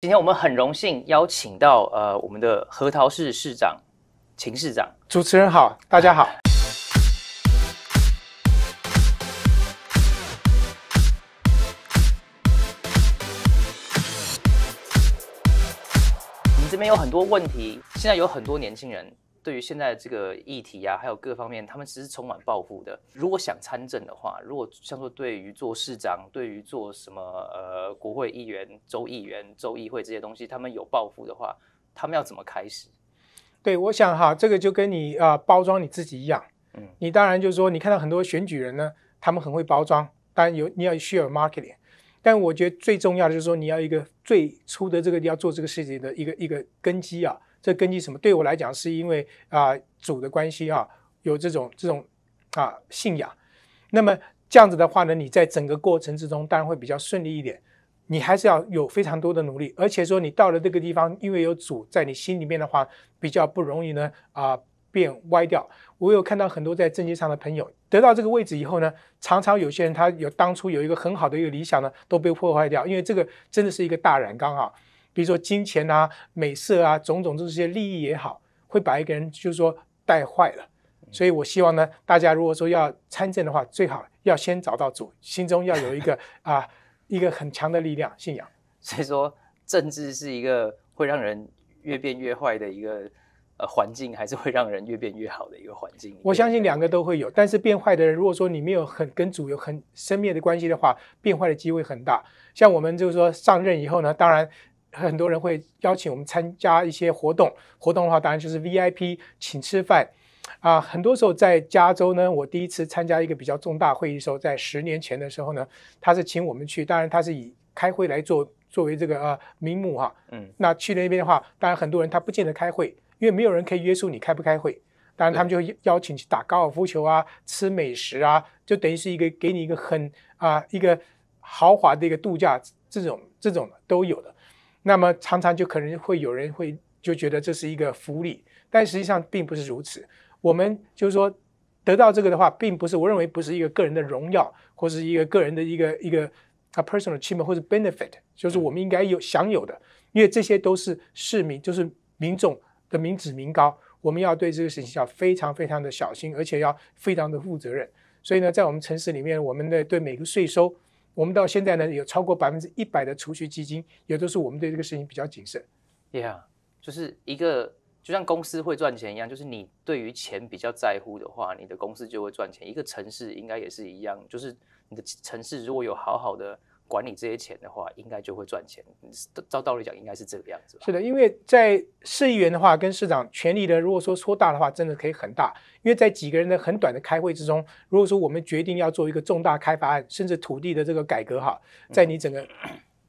今天我们很荣幸邀请到呃我们的核桃市市长秦市长，主持人好，大家好。我们这边有很多问题，现在有很多年轻人。对于现在这个议题啊，还有各方面，他们其实充满抱负的。如果想参政的话，如果像说对于做市长，对于做什么呃国会议员、州议员、州议会这些东西，他们有抱负的话，他们要怎么开始？对，我想哈，这个就跟你啊包装你自己一样。嗯，你当然就是说，你看到很多选举人呢，他们很会包装，当然有，你要需要 marketing。但我觉得最重要的就是说，你要一个最初的这个要做这个事情的一个一个根基啊。这根据什么？对我来讲，是因为啊，主的关系啊，有这种这种啊信仰。那么这样子的话呢，你在整个过程之中，当然会比较顺利一点。你还是要有非常多的努力，而且说你到了这个地方，因为有主在你心里面的话，比较不容易呢啊变歪掉。我有看到很多在政界上的朋友得到这个位置以后呢，常常有些人他有当初有一个很好的一个理想呢，都被破坏掉，因为这个真的是一个大染缸啊。比如说金钱啊、美色啊，种种这些利益也好，会把一个人就是说带坏了。所以我希望呢，大家如果说要参政的话，最好要先找到主，心中要有一个 啊，一个很强的力量信仰。所以说，政治是一个会让人越变越坏的一个呃环境，还是会让人越变越好的一个环境。我相信两个都会有，但是变坏的人，如果说你没有很跟主有很深面的关系的话，变坏的机会很大。像我们就是说上任以后呢，当然。很多人会邀请我们参加一些活动，活动的话当然就是 VIP 请吃饭，啊，很多时候在加州呢，我第一次参加一个比较重大会议的时候，在十年前的时候呢，他是请我们去，当然他是以开会来做作为这个呃名目哈，嗯，那去那边的话，当然很多人他不见得开会，因为没有人可以约束你开不开会，当然他们就邀请去打高尔夫球啊，吃美食啊，就等于是一个给你一个很啊一个豪华的一个度假，这种这种都有的。那么常常就可能会有人会就觉得这是一个福利，但实际上并不是如此。我们就是说，得到这个的话，并不是我认为不是一个个人的荣耀，或是一个个人的一个一个啊 personal achievement 或者 benefit，就是我们应该有享有的。因为这些都是市民，就是民众的民脂民膏，我们要对这个事情要非常非常的小心，而且要非常的负责任。所以呢，在我们城市里面，我们的对每个税收。我们到现在呢，有超过百分之一百的储蓄基金，也都是我们对这个事情比较谨慎。Yeah，就是一个就像公司会赚钱一样，就是你对于钱比较在乎的话，你的公司就会赚钱。一个城市应该也是一样，就是你的城市如果有好好的。管理这些钱的话，应该就会赚钱。照道理讲，应该是这个样子。是的，因为在市议员的话，跟市长权力的，如果说说大的话，真的可以很大。因为在几个人的很短的开会之中，如果说我们决定要做一个重大开发案，甚至土地的这个改革哈，在你整个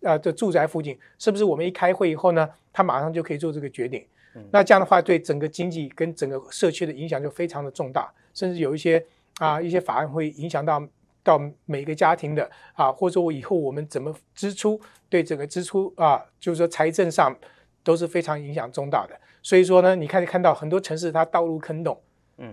啊的住宅附近，是不是我们一开会以后呢，他马上就可以做这个决定？那这样的话，对整个经济跟整个社区的影响就非常的重大，甚至有一些啊一些法案会影响到。到每个家庭的啊，或者我以后我们怎么支出，对整个支出啊，就是说财政上都是非常影响重大的。所以说呢，你看看到很多城市它道路坑洞，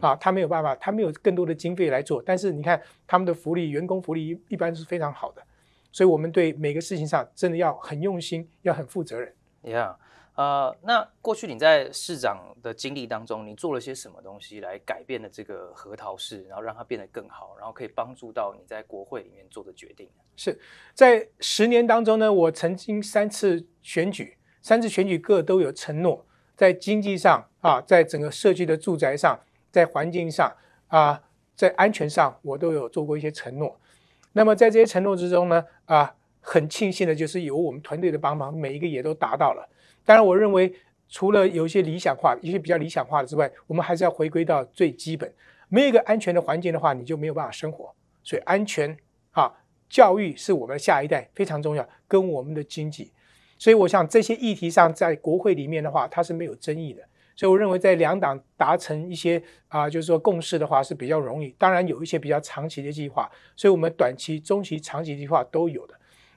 啊，他没有办法，他没有更多的经费来做。但是你看他们的福利，员工福利一般是非常好的。所以我们对每个事情上真的要很用心，要很负责任。Yeah. 呃，那过去你在市长的经历当中，你做了些什么东西来改变了这个核桃市，然后让它变得更好，然后可以帮助到你在国会里面做的决定？是在十年当中呢，我曾经三次选举，三次选举各都有承诺，在经济上啊，在整个社区的住宅上，在环境上啊，在安全上，我都有做过一些承诺。那么在这些承诺之中呢，啊，很庆幸的就是有我们团队的帮忙，每一个也都达到了。当然，我认为除了有一些理想化、一些比较理想化的之外，我们还是要回归到最基本。没有一个安全的环境的话，你就没有办法生活。所以，安全啊，教育是我们的下一代非常重要，跟我们的经济。所以，我想这些议题上，在国会里面的话，它是没有争议的。所以，我认为在两党达成一些啊，就是说共识的话是比较容易。当然，有一些比较长期的计划，所以我们短期、中期、长期计划都有的。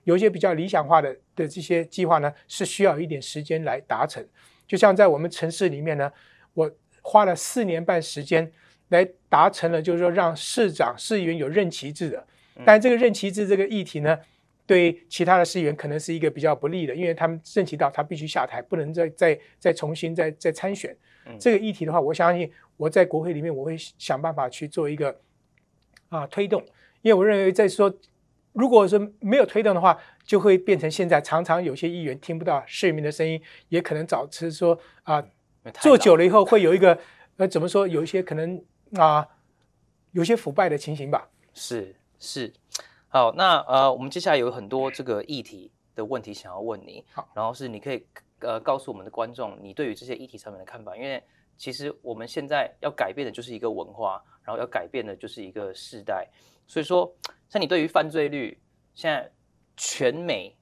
有些比较理想化的的这些计划呢，是需要一点时间来达成。就像在我们城市里面呢，我花了四年半时间来达成了，就是说让市长、市议员有任期制的。但这个任期制这个议题呢，对其他的市议员可能是一个比较不利的，因为他们任期到他必须下台，不能再再再重新再再参选。这个议题的话，我相信我在国会里面我会想办法去做一个啊推动，因为我认为在说。如果是没有推动的话，就会变成现在常常有些议员听不到市民的声音，也可能早吃说啊，做久了以后会有一个 呃，怎么说，有一些可能啊，有些腐败的情形吧。是是，好，那呃，我们接下来有很多这个议题的问题想要问你，然后是你可以呃告诉我们的观众你对于这些议题上面的看法，因为其实我们现在要改变的就是一个文化，然后要改变的就是一个世代。所以说，像你对于犯罪率，现在全美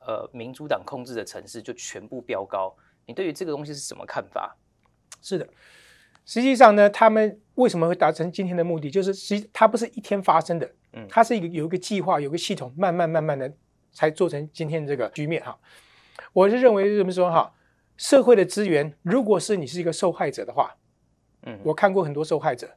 呃民主党控制的城市就全部飙高，你对于这个东西是什么看法？是的，实际上呢，他们为什么会达成今天的目的？就是实它不是一天发生的，嗯，它是一个有一个计划，有个系统，慢慢慢慢的才做成今天这个局面哈。我是认为是这么说哈，社会的资源，如果是你是一个受害者的话，嗯，我看过很多受害者，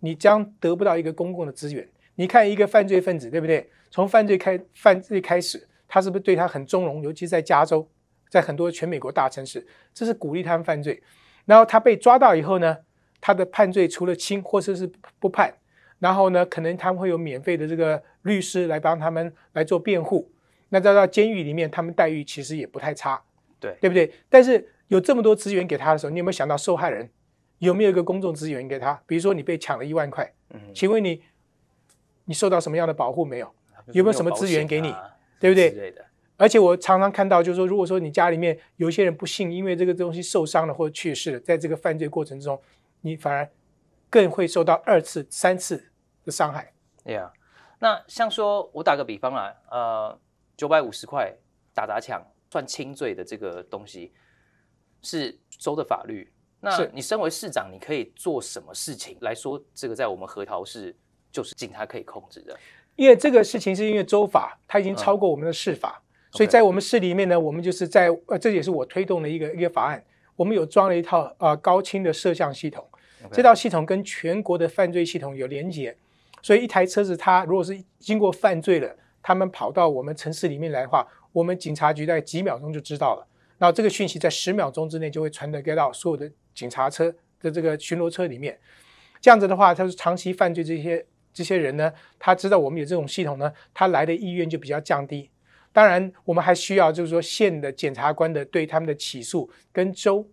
你将得不到一个公共的资源。你看一个犯罪分子，对不对？从犯罪开犯罪开始，他是不是对他很纵容？尤其在加州，在很多全美国大城市，这是鼓励他们犯罪。然后他被抓到以后呢，他的判罪除了轻或者是不判，然后呢，可能他们会有免费的这个律师来帮他们来做辩护。那再到监狱里面，他们待遇其实也不太差，对对不对？但是有这么多资源给他的时候，你有没有想到受害人有没有一个公众资源给他？比如说你被抢了一万块，嗯，请问你。你受到什么样的保护没有？有没有什么资源给你？对不对？而且我常常看到，就是说，如果说你家里面有一些人不幸因为这个东西受伤了或者去世了，在这个犯罪过程中，你反而更会受到二次、三次的伤害。对呀，那像说，我打个比方啊，呃，九百五十块打砸抢算轻罪的这个东西是州的法律。那你身为市长，你可以做什么事情来说这个在我们河桃市？就是警察可以控制的，因为这个事情是因为州法，它已经超过我们的市法，所以在我们市里面呢，我们就是在呃，这也是我推动的一个一个法案，我们有装了一套呃高清的摄像系统，这套系统跟全国的犯罪系统有连接，所以一台车子它如果是经过犯罪了，他们跑到我们城市里面来的话，我们警察局在几秒钟就知道了，然后这个讯息在十秒钟之内就会传得给到所有的警察车的这个巡逻车里面，这样子的话，它是长期犯罪这些。这些人呢，他知道我们有这种系统呢，他来的意愿就比较降低。当然，我们还需要就是说县的检察官的对他们的起诉跟州，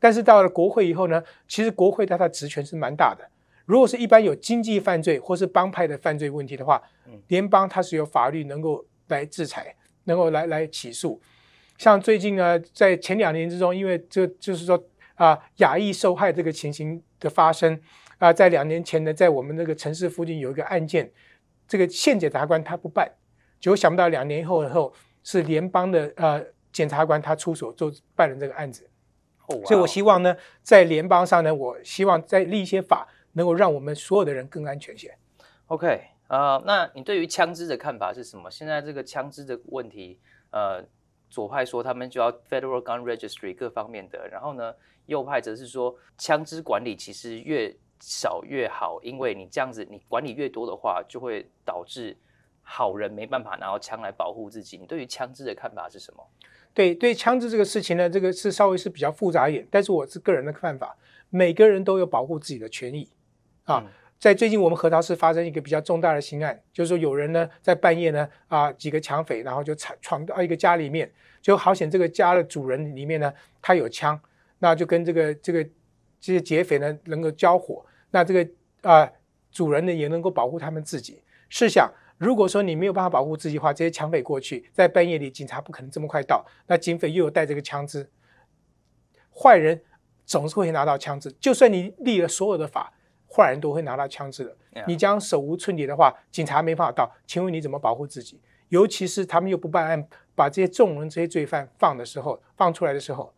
但是到了国会以后呢，其实国会它的职权是蛮大的。如果是一般有经济犯罪或是帮派的犯罪问题的话，联邦它是有法律能够来制裁，能够来来起诉。像最近呢，在前两年之中，因为这就是说啊，亚裔受害这个情形的发生。啊，在两年前呢，在我们那个城市附近有一个案件，这个县检察官他不办，结果想不到两年以后是联邦的呃检察官他出手就办了这个案子。所以，我希望呢，在联邦上呢，我希望再立一些法，能够让我们所有的人更安全些。OK，啊，那你对于枪支的看法是什么？现在这个枪支的问题，呃，左派说他们就要 Federal Gun Registry 各方面的，然后呢，右派则是说枪支管理其实越少越好，因为你这样子，你管理越多的话，就会导致好人没办法拿到枪来保护自己。你对于枪支的看法是什么？对，对，枪支这个事情呢，这个是稍微是比较复杂一点。但是我是个人的看法，每个人都有保护自己的权益啊。在最近，我们核桃市发生一个比较重大的刑案，就是说有人呢在半夜呢啊，几个抢匪然后就闯闯到一个家里面，就好险这个家的主人里面呢他有枪，那就跟这个这个这些劫匪呢能够交火。那这个啊，主人呢也能够保护他们自己。试想，如果说你没有办法保护自己的话，这些抢匪过去在半夜里，警察不可能这么快到。那警匪又有带这个枪支，坏人总是会拿到枪支。就算你立了所有的法，坏人都会拿到枪支的。你将手无寸铁的话，警察没办法到。请问你怎么保护自己？尤其是他们又不办案，把这些众人这些罪犯放的时候，放出来的时候，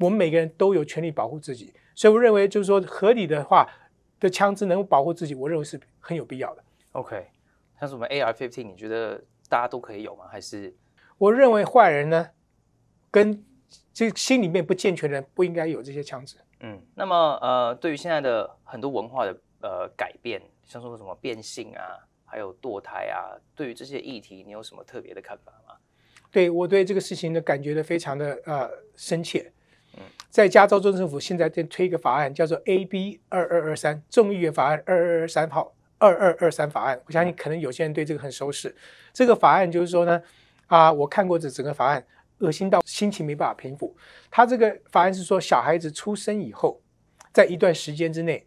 我们每个人都有权利保护自己。所以我认为，就是说合理的话。的枪支能够保护自己，我认为是很有必要的。OK，像是我们 AR fifteen，你觉得大家都可以有吗？还是我认为坏人呢，跟这心里面不健全的人不应该有这些枪支。嗯，那么呃，对于现在的很多文化的呃改变，像说什么变性啊，还有堕胎啊，对于这些议题，你有什么特别的看法吗？对我对这个事情的感觉的非常的呃深切。在加州州政府现在正推一个法案，叫做 AB 二二二三众议院法案二二二三号二二二三法案。我相信可能有些人对这个很熟识。这个法案就是说呢，啊，我看过这整个法案，恶心到心情没办法平复。他这个法案是说，小孩子出生以后，在一段时间之内，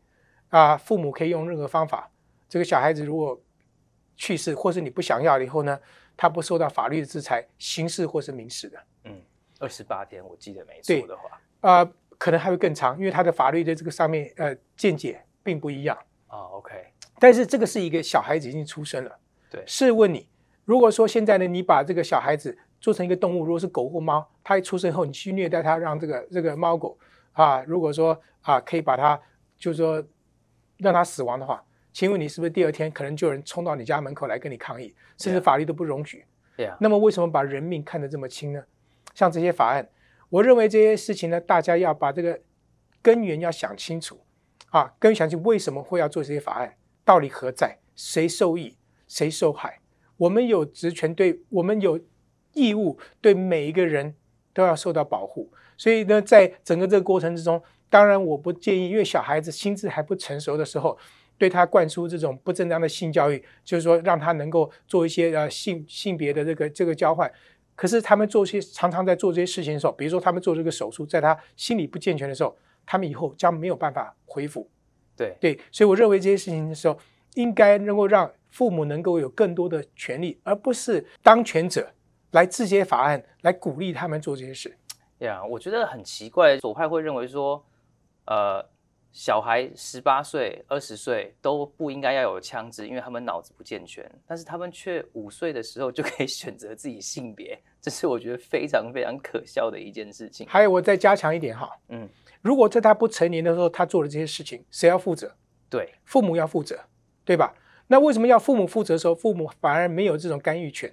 啊，父母可以用任何方法，这个小孩子如果去世或是你不想要了以后呢，他不受到法律的制裁，刑事或是民事的。二十八天，我记得没错的话，呃，可能还会更长，因为他的法律在这个上面呃见解并不一样啊。OK，但是这个是一个小孩子已经出生了，对。试问你，如果说现在呢，你把这个小孩子做成一个动物，如果是狗或猫，它一出生后，你去虐待它，让这个这个猫狗啊，如果说啊可以把它，就是说让它死亡的话，请问你是不是第二天可能就有人冲到你家门口来跟你抗议，甚至法律都不容许？对呀。那么为什么把人命看得这么轻呢？像这些法案，我认为这些事情呢，大家要把这个根源要想清楚，啊，根源想去为什么会要做这些法案，道理何在，谁受益，谁受害，我们有职权对，我们有义务对每一个人都要受到保护。所以呢，在整个这个过程之中，当然我不建议，因为小孩子心智还不成熟的时候，对他灌输这种不正当的性教育，就是说让他能够做一些呃性性别的这个这个交换。可是他们做些常常在做这些事情的时候，比如说他们做这个手术，在他心理不健全的时候，他们以后将没有办法恢复。对对，所以我认为这些事情的时候，应该能够让父母能够有更多的权利，而不是当权者来制些法案来鼓励他们做这些事。呀，我觉得很奇怪，左派会认为说，呃。小孩十八岁、二十岁都不应该要有枪支，因为他们脑子不健全。但是他们却五岁的时候就可以选择自己性别，这是我觉得非常非常可笑的一件事情。还有，我再加强一点哈，嗯，如果在他不成年的时候，他做了这些事情，谁要负责？对，父母要负责，对吧？那为什么要父母负责的时候，父母反而没有这种干预权？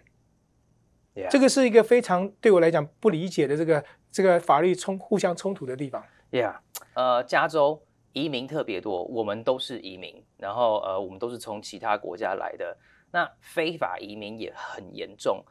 这个是一个非常对我来讲不理解的这个这个法律冲互相冲突的地方。Yeah，呃，加州。移民特别多，我们都是移民，然后呃，我们都是从其他国家来的。那非法移民也很严重。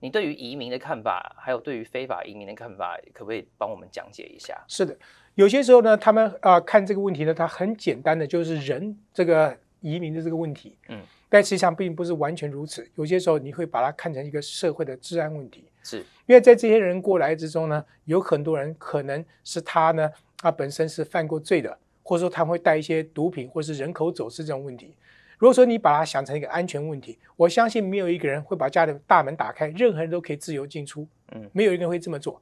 你对于移民的看法，还有对于非法移民的看法，可不可以帮我们讲解一下？是的，有些时候呢，他们啊看这个问题呢，它很简单的就是人这个移民的这个问题，嗯，但实际上并不是完全如此。有些时候你会把它看成一个社会的治安问题，是，因为在这些人过来之中呢，有很多人可能是他呢，他本身是犯过罪的。或者说他会带一些毒品或者是人口走私这种问题。如果说你把它想成一个安全问题，我相信没有一个人会把家里大门打开，任何人都可以自由进出。嗯，没有一个人会这么做，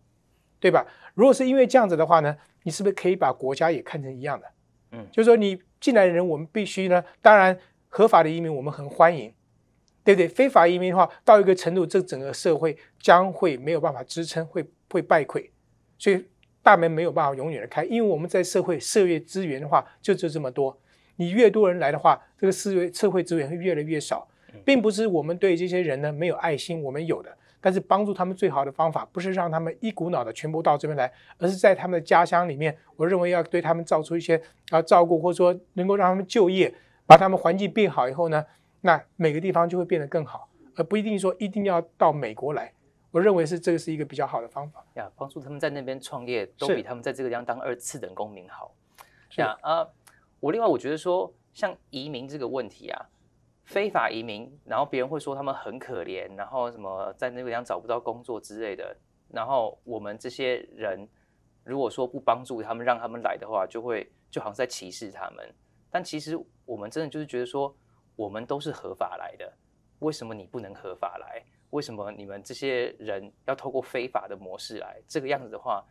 对吧？如果是因为这样子的话呢，你是不是可以把国家也看成一样的？嗯，就是说你进来的人，我们必须呢，当然合法的移民我们很欢迎，对不对？非法移民的话，到一个程度，这整个社会将会没有办法支撑，会会败溃，所以。大门没有办法永远的开，因为我们在社会、社会资源的话就就这么多。你越多人来的话，这个社会社会资源会越来越少。并不是我们对这些人呢没有爱心，我们有的，但是帮助他们最好的方法不是让他们一股脑的全部到这边来，而是在他们的家乡里面。我认为要对他们造出一些啊照顾，或者说能够让他们就业，把他们环境变好以后呢，那每个地方就会变得更好，而不一定说一定要到美国来。我认为是这个是一个比较好的方法呀，帮助他们在那边创业都比他们在这个地方当二次等公民好。呀啊，我另外我觉得说像移民这个问题啊，非法移民，然后别人会说他们很可怜，然后什么在那个地方找不到工作之类的，然后我们这些人如果说不帮助他们让他们来的话，就会就好像在歧视他们。但其实我们真的就是觉得说，我们都是合法来的，为什么你不能合法来？为什么你们这些人要透过非法的模式来？这个样子的话，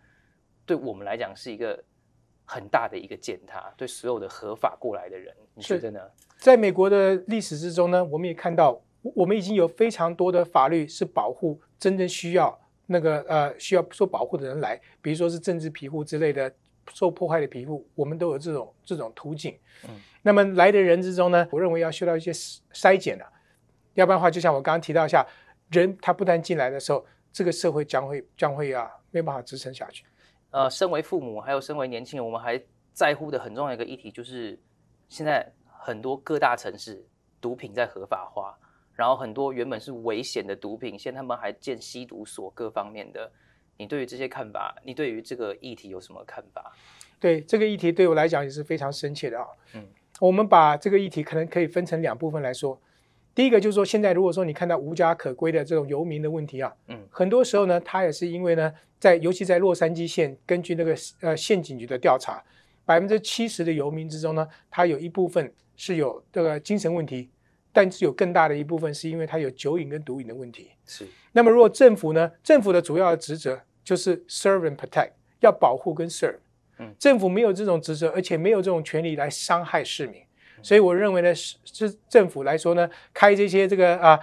对我们来讲是一个很大的一个践踏，对所有的合法过来的人，你觉得呢？在美国的历史之中呢，我们也看到，我们已经有非常多的法律是保护真正需要那个呃需要受保护的人来，比如说是政治庇护之类的受破坏的皮肤，我们都有这种这种途径。嗯，那么来的人之中呢，我认为要受到一些筛检的，要不然的话，就像我刚刚提到一下。人他不但进来的时候，这个社会将会将会啊没办法支撑下去。呃，身为父母，还有身为年轻人，我们还在乎的很重要的一个议题就是，现在很多各大城市毒品在合法化，然后很多原本是危险的毒品，现在他们还建吸毒所各方面的。你对于这些看法，你对于这个议题有什么看法？对这个议题对我来讲也是非常深切的啊。嗯，我们把这个议题可能可以分成两部分来说。第一个就是说，现在如果说你看到无家可归的这种游民的问题啊，嗯，很多时候呢，他也是因为呢，在尤其在洛杉矶县，根据那个呃县警局的调查，百分之七十的游民之中呢，他有一部分是有这个精神问题，但是有更大的一部分是因为他有酒瘾跟毒瘾的问题。是。那么如果政府呢，政府的主要职责就是 serve and protect，要保护跟 serve，嗯，政府没有这种职责，而且没有这种权利来伤害市民。所以我认为呢，是是政府来说呢，开这些这个啊，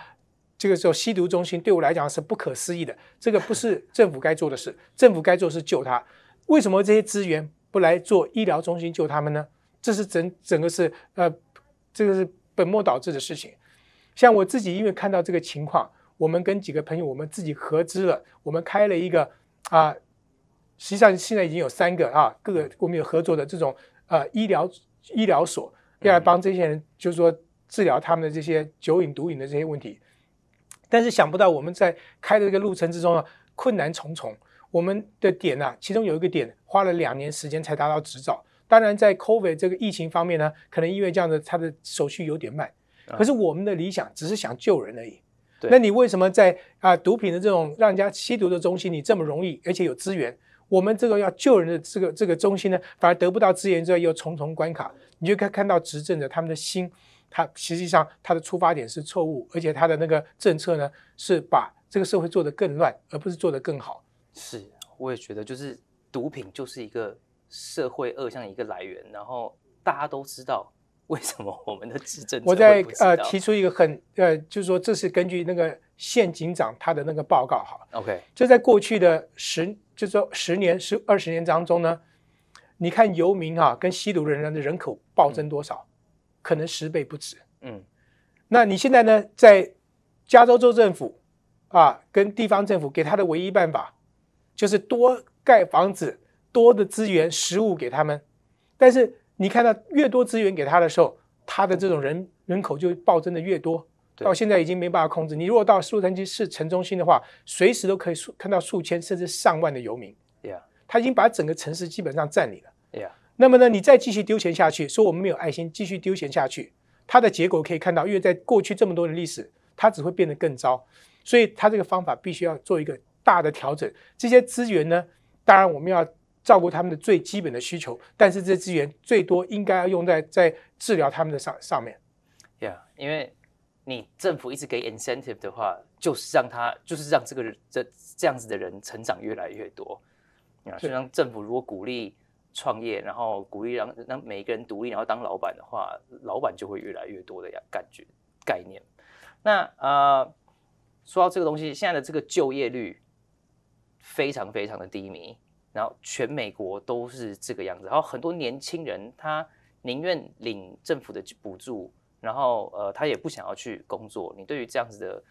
这个时候吸毒中心对我来讲是不可思议的，这个不是 政府该做的事，政府该做是救他。为什么这些资源不来做医疗中心救他们呢？这是整整个是呃，这个是本末倒置的事情。像我自己因为看到这个情况，我们跟几个朋友我们自己合资了，我们开了一个啊，实际上现在已经有三个啊，各个我们有合作的这种呃医疗医疗所。要来帮这些人，就是说治疗他们的这些酒瘾、毒瘾的这些问题。但是想不到我们在开的这个路程之中啊，困难重重。我们的点啊，其中有一个点花了两年时间才达到执照。当然，在 COVID 这个疫情方面呢，可能因为这样的，它的手续有点慢。可是我们的理想只是想救人而已。那你为什么在啊毒品的这种让人家吸毒的中心，你这么容易，而且有资源？我们这个要救人的这个这个中心呢，反而得不到资源之后又重重关卡，你就可以看到执政者他们的心，他实际上他的出发点是错误，而且他的那个政策呢是把这个社会做得更乱，而不是做得更好。是，我也觉得就是毒品就是一个社会恶向一个来源，然后大家都知道为什么我们的执政我在呃提出一个很呃，就是说这是根据那个县警长他的那个报告哈。OK，就在过去的十。就说十年、十二十年当中呢，你看游民哈跟吸毒人员的人口暴增多少，可能十倍不止。嗯，那你现在呢，在加州州政府啊跟地方政府给他的唯一办法，就是多盖房子、多的资源、食物给他们。但是你看到越多资源给他的时候，他的这种人人口就暴增的越多。到现在已经没办法控制。你如果到洛杉矶市城中心的话，随时都可以数看到数千甚至上万的游民。Yeah，他已经把整个城市基本上占领了。Yeah，那么呢，你再继续丢钱下去，说我们没有爱心，继续丢钱下去，它的结果可以看到，因为在过去这么多的历史，它只会变得更糟。所以，他这个方法必须要做一个大的调整。这些资源呢，当然我们要照顾他们的最基本的需求，但是这些资源最多应该要用在在治疗他们的上上面。Yeah，因为。你政府一直给 incentive 的话，就是让他，就是让这个这这样子的人成长越来越多，啊，所以让政府如果鼓励创业，然后鼓励让让每一个人独立，然后当老板的话，老板就会越来越多的呀，感觉概念。那呃，说到这个东西，现在的这个就业率非常非常的低迷，然后全美国都是这个样子，然后很多年轻人他宁愿领政府的补助。然后，呃，他也不想要去工作。你对于这样子的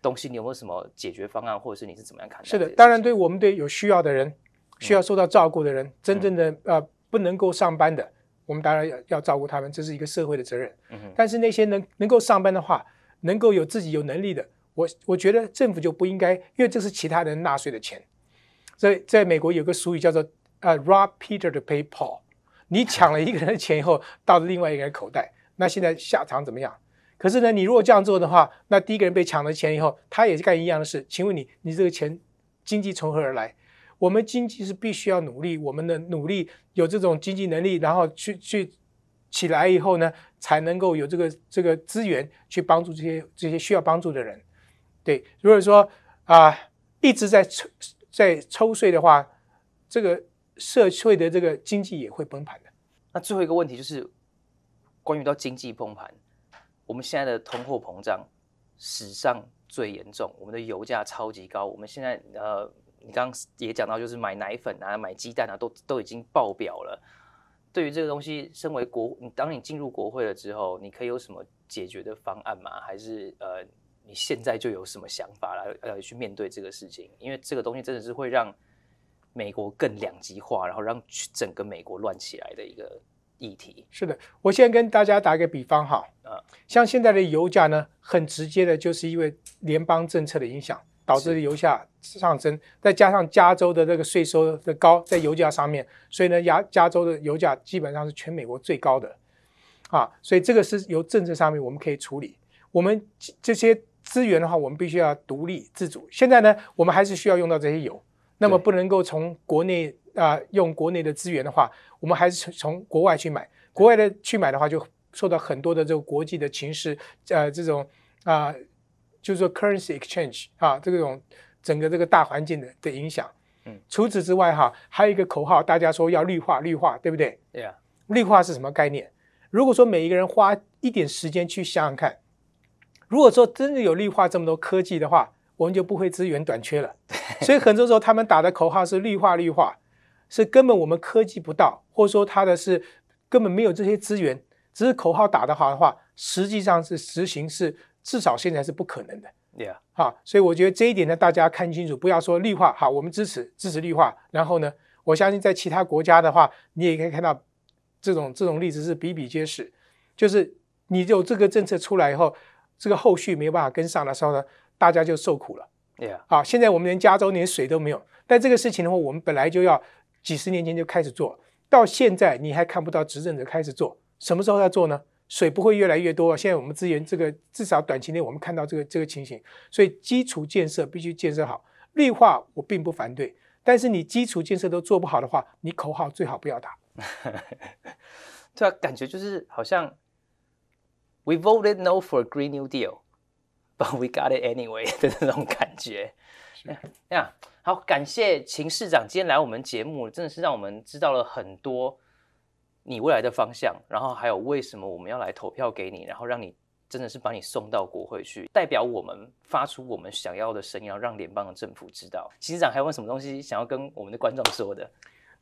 东西，你有没有什么解决方案，或者是你是怎么样看待？是的，当然，对我们对有需要的人、需要受到照顾的人，真正的呃，不能够上班的，我们当然要要照顾他们，这是一个社会的责任。嗯，但是那些能能够上班的话，能够有自己有能力的，我我觉得政府就不应该，因为这是其他人纳税的钱。在在美国有个俗语叫做“呃，Rob Peter to pay Paul”，你抢了一个人的钱以后，到了另外一个人口袋。那现在下场怎么样？可是呢，你如果这样做的话，那第一个人被抢了钱以后，他也是干一样的事。请问你，你这个钱经济从何而来？我们经济是必须要努力，我们的努力有这种经济能力，然后去去起来以后呢，才能够有这个这个资源去帮助这些这些需要帮助的人。对，如果说啊一直在抽在抽税的话，这个社会的这个经济也会崩盘的。那最后一个问题就是。关于到经济崩盘，我们现在的通货膨胀史上最严重，我们的油价超级高，我们现在呃，你刚刚也讲到，就是买奶粉啊、买鸡蛋啊，都都已经爆表了。对于这个东西，身为国，当你进入国会了之后，你可以有什么解决的方案吗？还是呃，你现在就有什么想法来呃去面对这个事情？因为这个东西真的是会让美国更两极化，然后让整个美国乱起来的一个。议题是的，我现在跟大家打个比方哈，啊，像现在的油价呢，很直接的就是因为联邦政策的影响导致油价上升，再加上加州的这个税收的高在油价上面，所以呢，加加州的油价基本上是全美国最高的，啊，所以这个是由政策上面我们可以处理，我们这些资源的话，我们必须要独立自主。现在呢，我们还是需要用到这些油。那么不能够从国内啊用国内的资源的话，我们还是从国外去买。国外的去买的话，就受到很多的这个国际的情势，呃，这种啊，就是说 currency exchange 啊，这种整个这个大环境的的影响。嗯。除此之外哈，还有一个口号，大家说要绿化，绿化，对不对？对啊。绿化是什么概念？如果说每一个人花一点时间去想想看，如果说真的有绿化这么多科技的话。我们就不会资源短缺了，所以很多时候他们打的口号是绿化，绿化，是根本我们科技不到，或者说他的是根本没有这些资源，只是口号打得好的话，实际上是实行是至少现在是不可能的。对啊，所以我觉得这一点呢，大家看清楚，不要说绿化好，我们支持支持绿化。然后呢，我相信在其他国家的话，你也可以看到这种这种例子是比比皆是，就是你有这个政策出来以后，这个后续没有办法跟上的时候呢。大家就受苦了。Yeah，现在我们连加州连水都没有。但这个事情的话，我们本来就要几十年前就开始做到现在，你还看不到执政者开始做，什么时候要做呢？水不会越来越多啊！现在我们资源这个至少短期内我们看到这个这个情形，所以基础建设必须建设好。绿化我并不反对，但是你基础建设都做不好的话，你口号最好不要打。这 感觉就是好像，We voted no for a green new deal。But we got it anyway 的那种感觉，这样好感谢秦市长今天来我们节目，真的是让我们知道了很多你未来的方向，然后还有为什么我们要来投票给你，然后让你真的是把你送到国会去，代表我们发出我们想要的声音，让联邦的政府知道。秦市长还有什么东西想要跟我们的观众说的？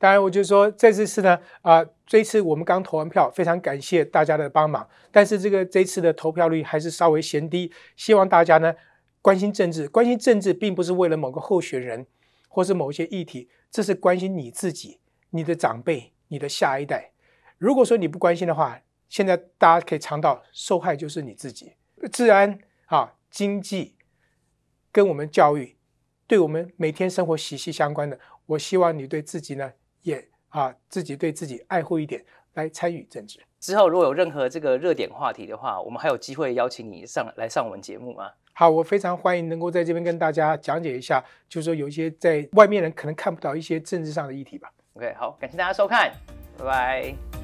当然，我就说这次次呢，啊，这次我们刚投完票，非常感谢大家的帮忙。但是这个这次的投票率还是稍微嫌低，希望大家呢关心政治。关心政治并不是为了某个候选人或是某些议题，这是关心你自己、你的长辈、你的下一代。如果说你不关心的话，现在大家可以尝到受害就是你自己。治安啊，经济跟我们教育，对我们每天生活息息相关的。我希望你对自己呢。也啊，自己对自己爱护一点，来参与政治。之后如果有任何这个热点话题的话，我们还有机会邀请你上来上我们节目吗？好，我非常欢迎能够在这边跟大家讲解一下，就是说有一些在外面人可能看不到一些政治上的议题吧。OK，好，感谢大家收看，拜拜。